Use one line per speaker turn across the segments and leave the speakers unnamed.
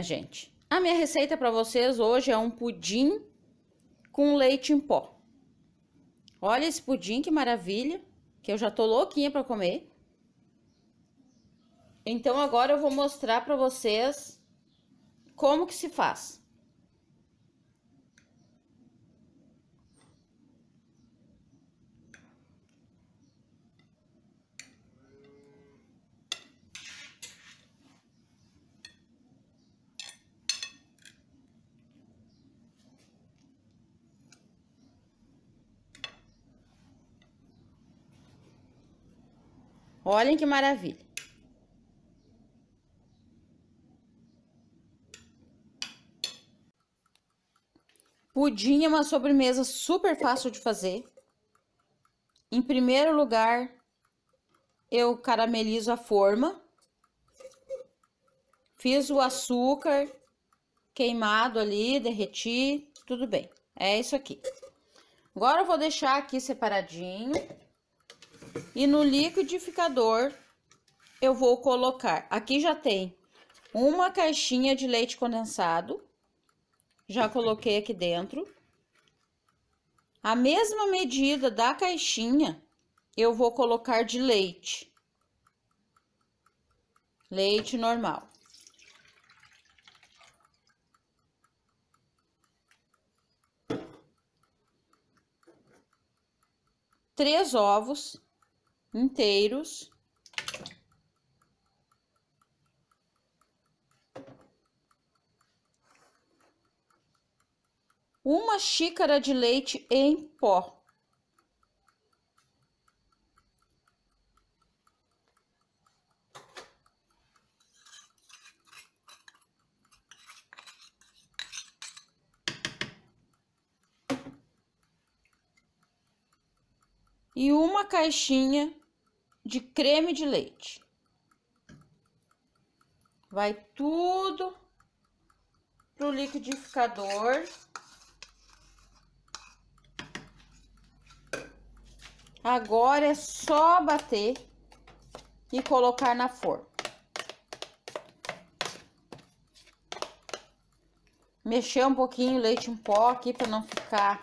minha gente? A minha receita para vocês hoje é um pudim com leite em pó. Olha esse pudim, que maravilha, que eu já tô louquinha para comer. Então agora eu vou mostrar para vocês como que se faz. Olhem que maravilha. Pudim é uma sobremesa super fácil de fazer. Em primeiro lugar, eu caramelizo a forma. Fiz o açúcar queimado ali, derreti, tudo bem. É isso aqui. Agora eu vou deixar aqui separadinho. E no liquidificador eu vou colocar, aqui já tem uma caixinha de leite condensado, já coloquei aqui dentro. A mesma medida da caixinha eu vou colocar de leite. Leite normal. Três ovos inteiros. Uma xícara de leite em pó. e uma caixinha de creme de leite. Vai tudo pro liquidificador. Agora é só bater e colocar na forma. Mexer um pouquinho o leite em pó aqui para não ficar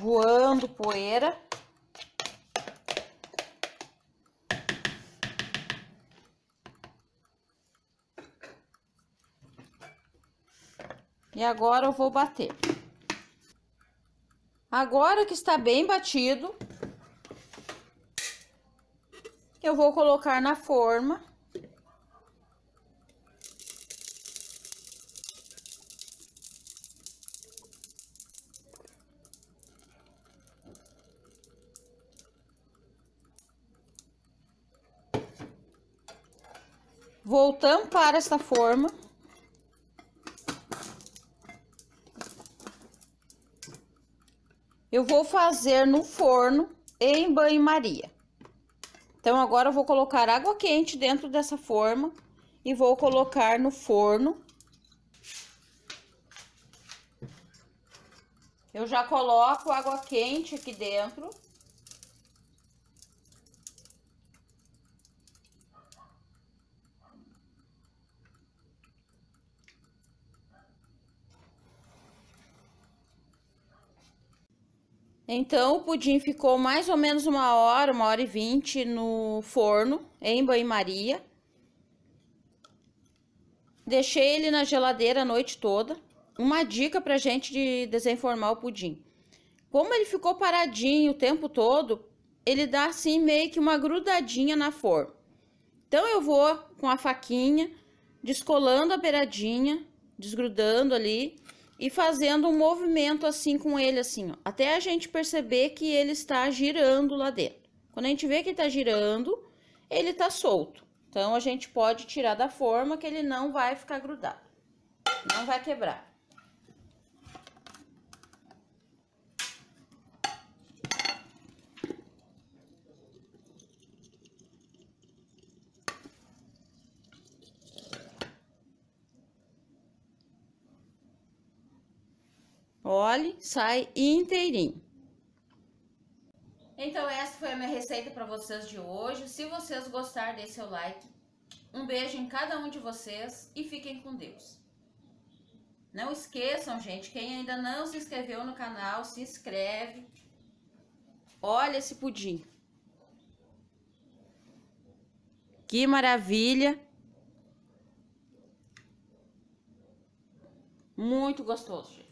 voando poeira. E agora eu vou bater. Agora que está bem batido, eu vou colocar na forma. Vou tampar essa forma. eu vou fazer no forno em banho-maria. Então, agora eu vou colocar água quente dentro dessa forma e vou colocar no forno. Eu já coloco água quente aqui dentro. Então, o pudim ficou mais ou menos uma hora, uma hora e vinte no forno, em banho-maria. Deixei ele na geladeira a noite toda. Uma dica pra gente de desenformar o pudim. Como ele ficou paradinho o tempo todo, ele dá assim meio que uma grudadinha na forma. Então, eu vou com a faquinha, descolando a beiradinha, desgrudando ali e fazendo um movimento assim com ele, assim, ó, até a gente perceber que ele está girando lá dentro. Quando a gente vê que está girando, ele está solto. Então, a gente pode tirar da forma que ele não vai ficar grudado, não vai quebrar. Olhe, sai inteirinho. Então, essa foi a minha receita para vocês de hoje. Se vocês gostaram, dê seu like. Um beijo em cada um de vocês e fiquem com Deus. Não esqueçam, gente, quem ainda não se inscreveu no canal, se inscreve. Olha esse pudim. Que maravilha. Muito gostoso, gente.